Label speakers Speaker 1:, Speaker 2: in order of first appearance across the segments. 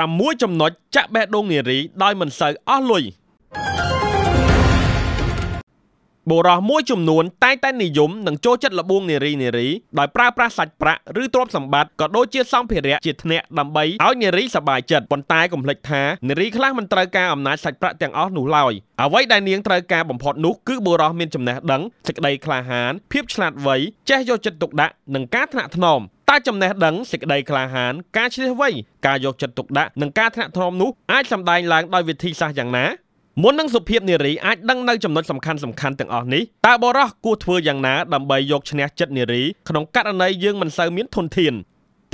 Speaker 1: 6ចំណុចចាក់បេះដូងនារីដោយមិនសូវអស់លុយបុរសមួយចំនួនតែងតែនិយមនឹងចូលចិត្តលបួងនារីនារីដោយប្រើប្រាស់សាច់ប្រាក់ឬទ្រព្យសម្បត្តិក៏ដូចជាសម្ភារៈជាធ្នាក់ដើម្បីឲ្យនារីសប្បាយចិត្តប៉ុន្តែកុំភ្លេចថានារីខ្លះមិនត្រូវការអំណាចសាច់ប្រាក់ទាំងអស់នោះឡើយអ្វីដែលនាងត្រូវការបំផុតនោះគឺបុរសមានចំណេះដឹងសេចក្តីក្លាហានភាពឆ្លាតវៃចេះយកចិត្តទុកដាក់និងការថ្នាក់ថ្នមតែចំណេះដឹងសេចក្តីក្លាហានការឆ្លៀសវៃការយកចិត្តទុកដាក់និងការថ្នាក់ថ្នមនោះអាចសម្ដែងឡើងដោយវិធីសាស្ត្រយ៉ាងណាមុននឹងសុភាពនារីអាចដឹងនៅចំណុចសំខាន់សំខាន់ទាំងអស់នេះតើបរោះគួរធ្វើយ៉ាងណាដើម្បីយកឈ្នះចិត្តនារីក្នុងករណីយើងមិនសូវមានធនធាន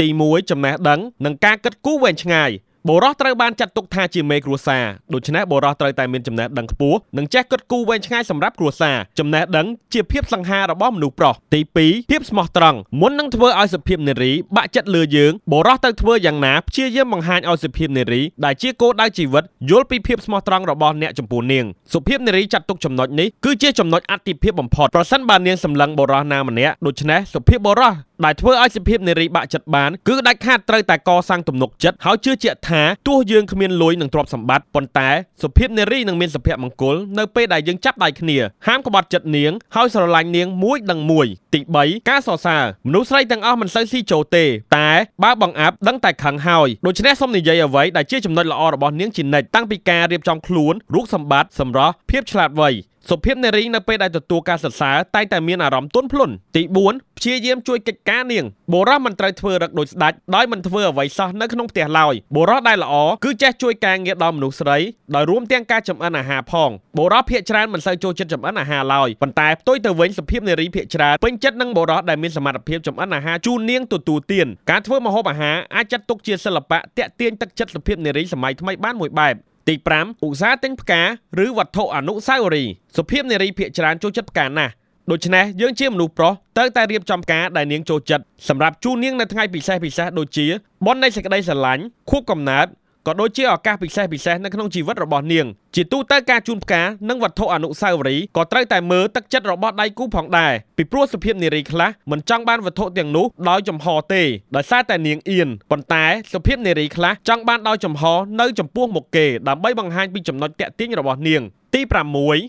Speaker 1: ទី1ចំណេះដឹងនិងការគិតគូរវែងឆ្ងាយបុរសត្រូវបានចាត់ទុកថាជាមេគ្រួសារដូច្នេះបុរសត្រូវតែមានចំណេះដឹងខ្ពស់និងចេះគិតគូរវែងឆ្ងាយសម្រាប់គ្រួសារចំណេះដឹងជាភាពសង្ហារបស់មនុស្សប្រុសទី2ភាពស្មោះត្រង់មុននឹងធ្វើឲ្យសុភាពនារីបាក់ចិត្តលើយើងបុរសត្រូវធ្វើយ៉ាងណាព្យាយាមបង្ហាញឲ្យសុភាពនារីដែលជាគោលដៅជីវិតយល់ពីភាពស្មោះត្រង់របស់អ្នកចំពោះនាងសុភាពនារីចាត់ទុកចំណុចនេះគឺជាចំណុចអតិភិបបំផុតប្រសិនបើនាងសម្លឹងបុរសណាម្នាក់ដូច្នេះសុភាពបុរសដែលធ្វើឲ្យសិភាពនារីបាក់ចិត្តបានគឺដាច់ខាតត្រូវតែកសាងទំនុកចិត្តហើយជឿជាក់ថាទោះយើងគ្មានលុយនិងទ្រព្យសម្បត្តិប៉ុន្តែសុភាពនារីនឹងមានសុភមង្គលនៅពេលដែលយើងចាប់ដៃគ្នា ហាមក្បត់ចិត្តនាងហើយស្រឡាញ់នាងមួយដឹងមួយ ទី3ការសរសើរមនុស្សស្រីទាំងអស់មិនសូវស៊ីចូលទេតែបើបង្អាប់ដឹងតែខឹងហើយដូច្នេះសូមនិយាយអ្វីដែលជាចំណុចល្អរបស់នាងជានិច្ចតាំងពីការរៀបចំខ្លួនរូបសម្បត្តិសម្រស់ភាពឆ្លាតវៃសុភាពនារីនៅពេលដែលទទួលការសរសើរតែងតែមានអារម្មណ៍ទន់ភ្លន់ទី4ព្យាយាមជួយកិច្ចការនាងបុរសមិនត្រូវធ្វើរឹកដូចស្ដេចដោយមិនធ្វើអ្វីសោះនៅក្នុងផ្ទះឡើយបុរសដែលល្អគឺចេះជួយការងារដល់មនុស្សស្រីដោយរួមទាំងការចម្អិនអាហារផងបុរសភាគច្រើនមិនសូវចូលចិត្តចម្អិនអាហារឡើយប៉ុន្តែផ្ទុយទៅវិញសុភាពនារីភាគច្រើនពេញចិត្តនឹងបុរសដែលមានសមត្ថភាពចម្អិនអាហារជូននាងទទួលទានការធ្វើម្ហូបអាហារអាចចាត់ទុកជាសិល្បៈតាក់ទាញទឹកចិត្តសុភាពនារីសម័យថ្មីបានមួយបែបទី5ឧស្សាហ៍ទិញផ្កាឬវត្ថុអនុស្សាវរីយ៍សុភាពនារីភាគច្រើនចូលចិត្តផ្កាណាស់ដូច្នេះយើងជាមនុស្សប្រុសត្រូវតែរៀបចំការដែលនាងចូលចិត្តសម្រាប់ជូននាងនៅថ្ងៃពិសេសពិសេសដូចជាបុណ្យនៃសេចក្តីស្រឡាញ់ខួបកំណើតក៏ដូចជាឱកាសពិសេសពិសេសនៅក្នុងជីវិតរបស់នាងជាទូទៅការជូនផ្កានិងវត្ថុអនុស្សាវរីយ៍ក៏ត្រូវតែមើលទឹកចិត្តរបស់ដៃគូផងដែរពីព្រោះសុភាពនារីខ្លះមិនចង់បានវត្ថុទាំងនោះដោយចំហ ទេដោយសារតែនាងអៀនប៉ុន្តែសុភាពនារីខ្លះចង់បាន ដោយចំហ នៅចំពោះមុខគេដើម្បីបង្ហាញពីចំណុចតាក់ទាញរបស់នាងទី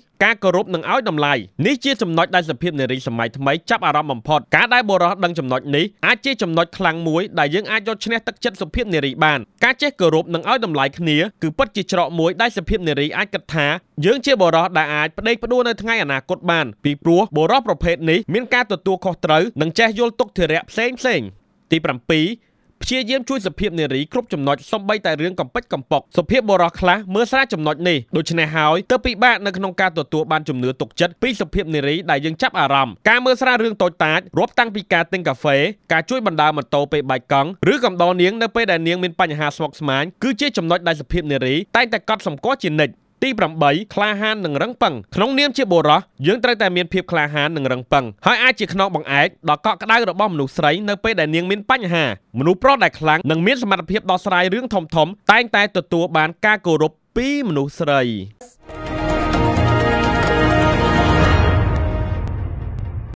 Speaker 1: 6ការគោរពនិងឲ្យតម្លៃនេះជាចំណុចដែលសភាពនារីសម័យថ្មីចាប់អារម្មណ៍បំផុតការដែលបុរសដឹងចំណុចនេះអាចជាចំណុចខ្លាំងមួយដែលយើងអាចយកឈ្នះទឹកចិត្តសភាពនារីបាន ការចេះគោរពនិងឲ្យតម្លៃគ្នាគឺពិតជាច្រកមួយដែលសភាពនារីអាចគិតថាយើងជាបុរសដែលអាចផ្ដេកផ្ដួលនៅថ្ងៃអនាគតបានពីព្រោះបុរសប្រភេទនេះមានការទទួលខុសត្រូវនិងចេះយល់ទុកធិរៈផ្សេងផ្សេងទី7ព្យាយាមជួយសុភាពនារីគ្រប់ចំណុចសំបីតែរឿងកំពេចកំប៉ុកសុភាពបរោះខ្លះមើលស្រាចំណុចនេះដូច្នេះហើយទើបពិបាកនៅក្នុងការទទួលបានជំនឿទុកចិត្តពីសុភាពនារីដែលយើងចាប់អារម្មណ៍ការមើលស្រារឿងតូចតាចរាប់តាំងពីការទិញកាហ្វេការជួយបណ្ដើរម៉ូតូពេលបាយកង់ឬកំដរនាងនៅពេលដែលនាងមានបញ្ហាស្មុគស្មាញគឺជាចំណុចដែលសុភាពនារីតែងតែកត់សម្គាល់ជានិច្ចទី8ក្លាហាននិងរឹងប៉ឹងក្នុងនាមជាបុរសយើងត្រូវតែមានភាពក្លាហាននិងរឹងប៉ឹងហើយអាចជាខ្នងបង្អែកដល់កក់ក្ដៅរបស់មនុស្សស្រីនៅពេលដែលនាងមានបញ្ហាមនុស្សប្រុសដែលខ្លាំងនិងមានសមត្ថភាពដោះស្រាយរឿងធំៗតែងតែទទួលបាន ការគោរពពីមនុស្សស្រី